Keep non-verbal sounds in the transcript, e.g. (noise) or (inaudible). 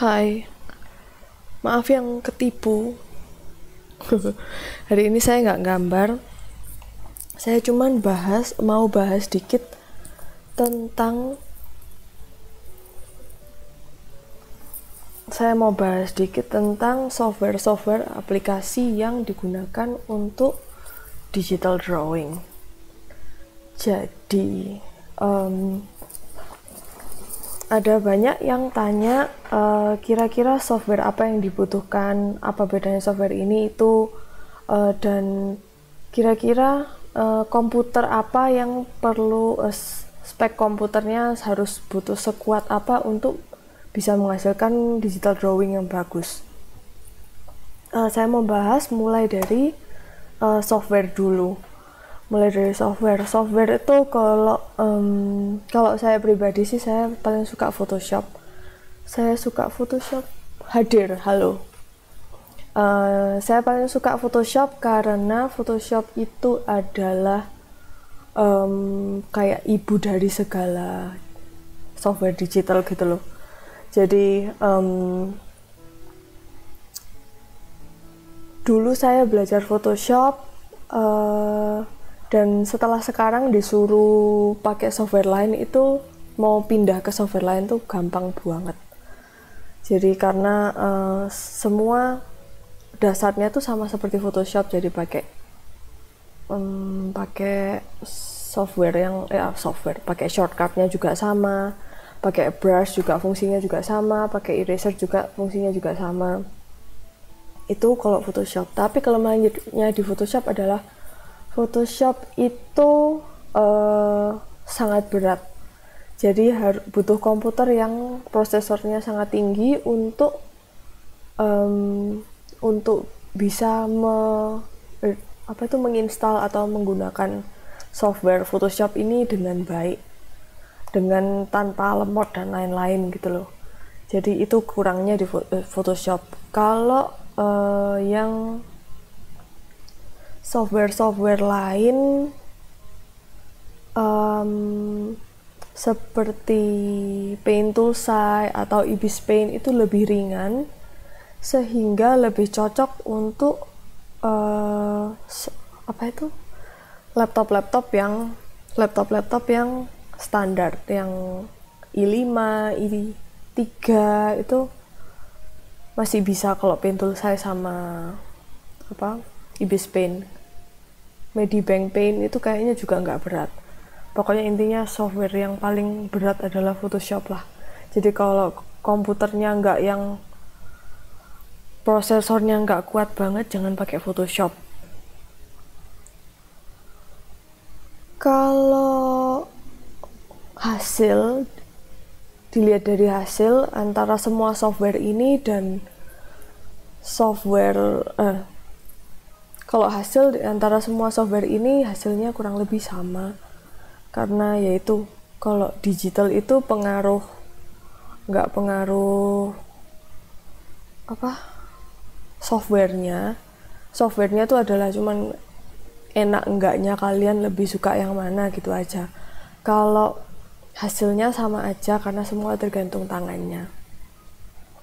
Hai, maaf yang ketipu. (laughs) Hari ini saya nggak gambar. Saya cuman bahas, mau bahas dikit tentang saya mau bahas dikit tentang software-software aplikasi yang digunakan untuk digital drawing. Jadi, um, ada banyak yang tanya eh, kira-kira uh, software apa yang dibutuhkan, apa bedanya software ini itu, uh, dan kira-kira uh, komputer apa yang perlu uh, spek komputernya harus butuh sekuat apa untuk bisa menghasilkan digital drawing yang bagus. Uh, saya membahas mulai dari uh, software dulu mulai dari software software itu kalau um, kalau saya pribadi sih saya paling suka Photoshop saya suka Photoshop hadir halo uh, saya paling suka Photoshop karena Photoshop itu adalah um, kayak ibu dari segala software digital gitu loh jadi um, dulu saya belajar Photoshop uh, dan setelah sekarang disuruh pakai software lain itu mau pindah ke software lain tuh gampang banget jadi karena uh, semua dasarnya tuh sama seperti Photoshop jadi pakai um, pakai software yang ya software pakai shortcutnya juga sama pakai brush juga fungsinya juga sama pakai eraser juga fungsinya juga sama itu kalau Photoshop tapi kelemahannya di Photoshop adalah Photoshop itu uh, sangat berat. Jadi harus butuh komputer yang prosesornya sangat tinggi untuk um, untuk bisa me, er, apa itu menginstal atau menggunakan software Photoshop ini dengan baik dengan tanpa lemot dan lain-lain gitu loh jadi itu kurangnya di eh, Photoshop kalau uh, yang software-software lain um, seperti Paint Toolsai atau Ibis Paint itu lebih ringan sehingga lebih cocok untuk uh, apa itu laptop-laptop yang laptop-laptop yang standar yang i5, i3 itu masih bisa kalau Paint Toolsai sama apa Ibis Paint Medibank Paint itu kayaknya juga nggak berat pokoknya intinya software yang paling berat adalah Photoshop lah jadi kalau komputernya nggak yang prosesornya nggak kuat banget jangan pakai Photoshop kalau hasil dilihat dari hasil antara semua software ini dan software eh, kalau hasil antara semua software ini hasilnya kurang lebih sama karena yaitu kalau digital itu pengaruh nggak pengaruh apa softwarenya softwarenya itu adalah cuman enak enggaknya kalian lebih suka yang mana gitu aja kalau hasilnya sama aja karena semua tergantung tangannya